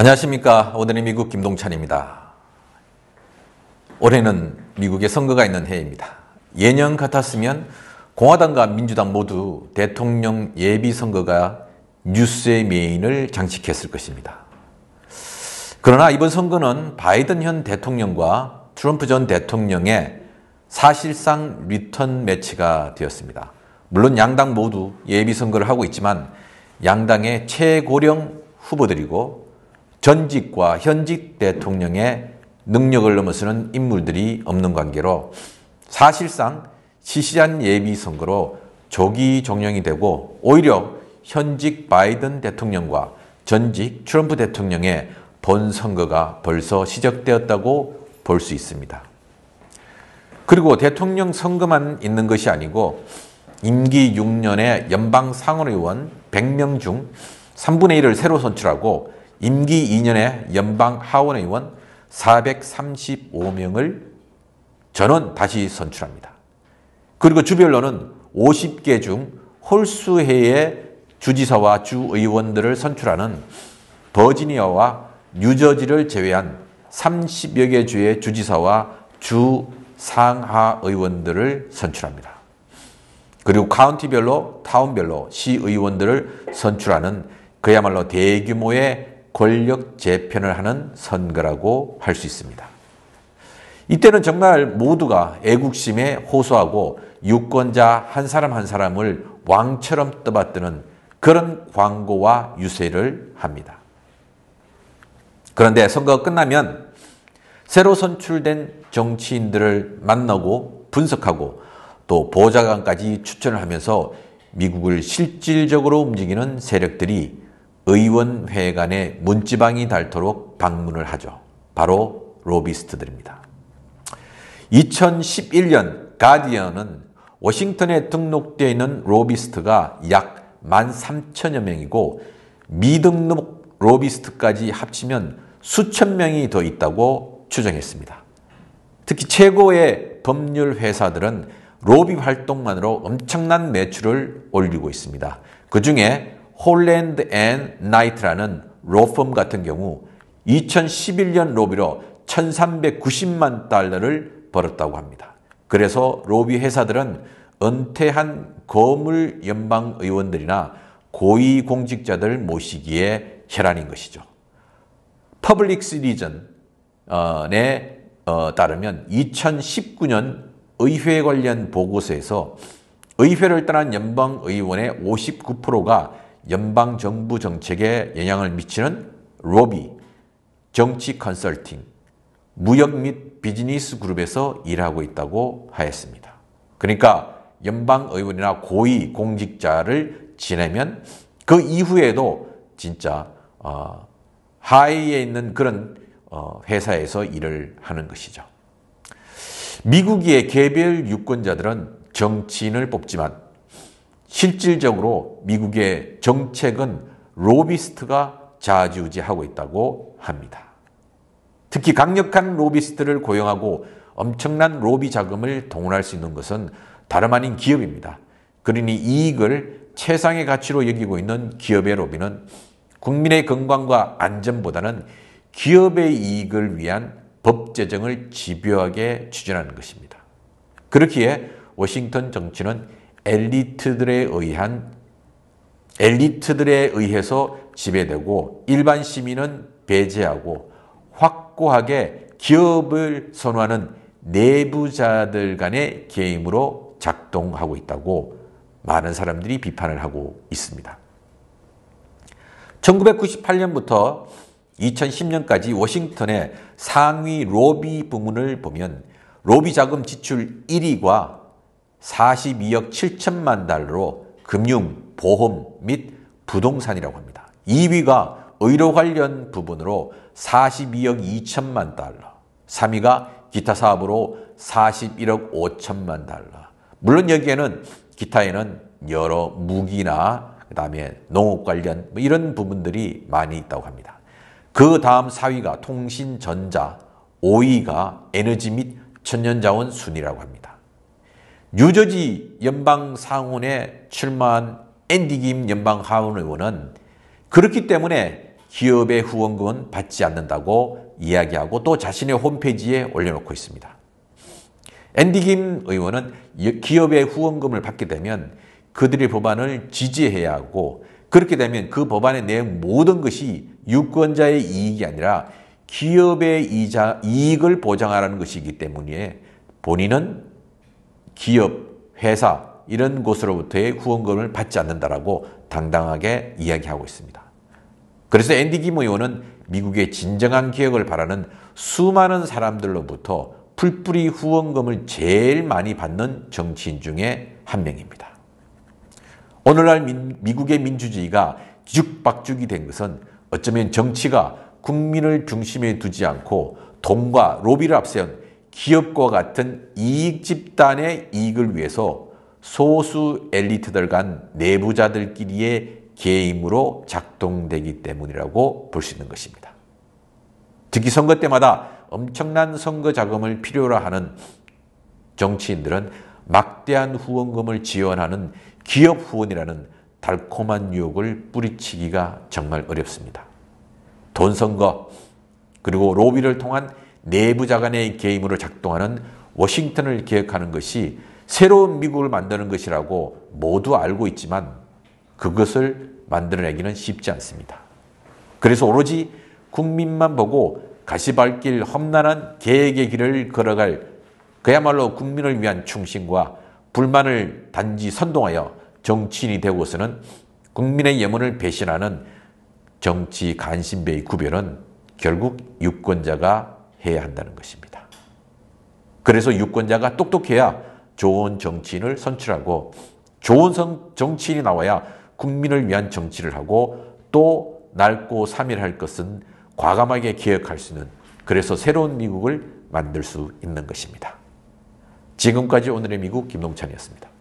안녕하십니까. 오늘은 미국 김동찬입니다. 올해는 미국에 선거가 있는 해입니다. 예년 같았으면 공화당과 민주당 모두 대통령 예비선거가 뉴스의 메인을 장식했을 것입니다. 그러나 이번 선거는 바이든 현 대통령과 트럼프 전 대통령의 사실상 리턴 매치가 되었습니다. 물론 양당 모두 예비선거를 하고 있지만 양당의 최고령 후보들이고 전직과 현직 대통령의 능력을 넘어서는 인물들이 없는 관계로 사실상 시시한 예비선거로 조기 종영이 되고 오히려 현직 바이든 대통령과 전직 트럼프 대통령의 본 선거가 벌써 시작되었다고 볼 수 있습니다. 그리고 대통령 선거만 있는 것이 아니고 임기 6년의 연방 상원의원 100명 중 3분의 1을 새로 선출하고 임기 2년에 연방 하원의 원 435명을 전원 다시 선출합니다. 그리고 주별로는 50개 중 홀수회의 주지사와 주의원들을 선출하는 버지니아와 뉴저지를 제외한 30여 개 주의 주지사와 주상하 의원들을 선출합니다. 그리고 카운티별로, 타운별로 시의원들을 선출하는 그야말로 대규모의 권력 재편을 하는 선거라고 할 수 있습니다. 이때는 정말 모두가 애국심에 호소하고 유권자 한 사람 한 사람을 왕처럼 떠받드는 그런 광고와 유세를 합니다. 그런데 선거가 끝나면 새로 선출된 정치인들을 만나고 분석하고 또 보좌관까지 추천을 하면서 미국을 실질적으로 움직이는 세력들이 의원회관의 문지방이 닳도록 방문을 하죠. 바로 로비스트들입니다. 2011년 가디언은 워싱턴에 등록되어 있는 로비스트가 약 13,000여 명이고 미등록 로비스트까지 합치면 수천 명이 더 있다고 추정했습니다. 특히 최고의 법률 회사들은 로비 활동만으로 엄청난 매출을 올리고 있습니다. 그 중에 홀랜드 앤 나이트라는 로펌 같은 경우 2011년 로비로 1390만 달러를 벌었다고 합니다. 그래서 로비 회사들은 은퇴한 거물 연방 의원들이나 고위공직자들 모시기에 혈안인 것이죠. 퍼블릭 시리전에 어, 따르면 2019년 의회 관련 보고서에서 의회를 떠난 연방의원의 59%가 연방 정부 정책에 영향을 미치는 로비, 정치 컨설팅, 무역 및 비즈니스 그룹에서 일하고 있다고 하였습니다. 그러니까 연방 의원이나 고위 공직자를 지내면 그 이후에도 진짜 어, 하위에 있는 그런 어, 회사에서 일을 하는 것이죠. 미국의 개별 유권자들은 정치인을 뽑지만 실질적으로 미국의 정책은 로비스트가 좌지우지하고 있다고 합니다. 특히 강력한 로비스트를 고용하고 엄청난 로비 자금을 동원할 수 있는 것은 다름 아닌 기업입니다. 그러니 이익을 최상의 가치로 여기고 있는 기업의 로비는 국민의 건강과 안전보다는 기업의 이익을 위한 법 제정을 집요하게 추진하는 것입니다. 그렇기에 워싱턴 정치는 엘리트들에 의한 엘리트들에 의해서 지배되고 일반 시민은 배제하고 확고하게 기업을 선호하는 내부자들 간의 게임으로 작동하고 있다고 많은 사람들이 비판을 하고 있습니다. 1998년부터 2010년까지 워싱턴의 상위 로비 부문을 보면 로비 자금 지출 1위가 42억 7천만 달러로 금융, 보험 및 부동산이라고 합니다. 2위가 의료 관련 부분으로 42억 2천만 달러, 3위가 기타 사업으로 41억 5천만 달러. 물론 여기에는 기타에는 여러 무기나 그다음에 농업 관련 뭐 이런 부분들이 많이 있다고 합니다. 그 다음 4위가 통신 전자, 5위가 에너지 및 천연자원 순이라고 합니다. 뉴저지 연방 상원에 출마한 앤디 김 연방 하원 의원은 그렇기 때문에 기업의 후원금은 받지 않는다고 이야기하고 또 자신의 홈페이지에 올려놓고 있습니다. 앤디 김 의원은 기업의 후원금을 받게 되면 그들의 법안을 지지해야 하고 그렇게 되면 그 법안의 내용 모든 것이 유권자의 이익이 아니라 기업의 이자, 이익을 보장하라는 것이기 때문에 본인은 기업, 회사 이런 곳으로부터의 후원금을 받지 않는다라고 당당하게 이야기하고 있습니다. 그래서 앤디 김 의원은 미국의 진정한 개혁을 바라는 수많은 사람들로부터 풀뿌리 후원금을 제일 많이 받는 정치인 중에 한 명입니다. 오늘날 민, 미국의 민주주의가 죽박죽이 된 것은 어쩌면 정치가 국민을 중심에 두지 않고 돈과 로비를 앞세운 기업과 같은 이익 집단의 이익을 위해서 소수 엘리트들 간 내부자들끼리의 게임으로 작동되기 때문이라고 볼 수 있는 것입니다. 특히 선거 때마다 엄청난 선거 자금을 필요로 하는 정치인들은 막대한 후원금을 지원하는 기업 후원이라는 달콤한 유혹을 뿌리치기가 정말 어렵습니다. 돈 선거 그리고 로비를 통한 내부자 간의 게임으로 작동하는 워싱턴을 개획하는 것이 새로운 미국을 만드는 것이라고 모두 알고 있지만 그것을 만들어내기는 쉽지 않습니다. 그래서 오로지 국민만 보고 가시발길 험난한 계획의 길을 걸어갈 그야말로 국민을 위한 충신과 불만을 단지 선동하여 정치인이 되고서는 국민의 염원을 배신하는 정치 간신배의 구별은 결국 유권자가 해야 한다는 것입니다. 그래서 유권자가 똑똑해야 좋은 정치인을 선출하고 좋은 정치인이 나와야 국민을 위한 정치를 하고 또 낡고 삼일할 것은 과감하게 개혁할 수 있는 그래서 새로운 미국을 만들 수 있는 것입니다. 지금까지 오늘의 미국 김동찬이었습니다.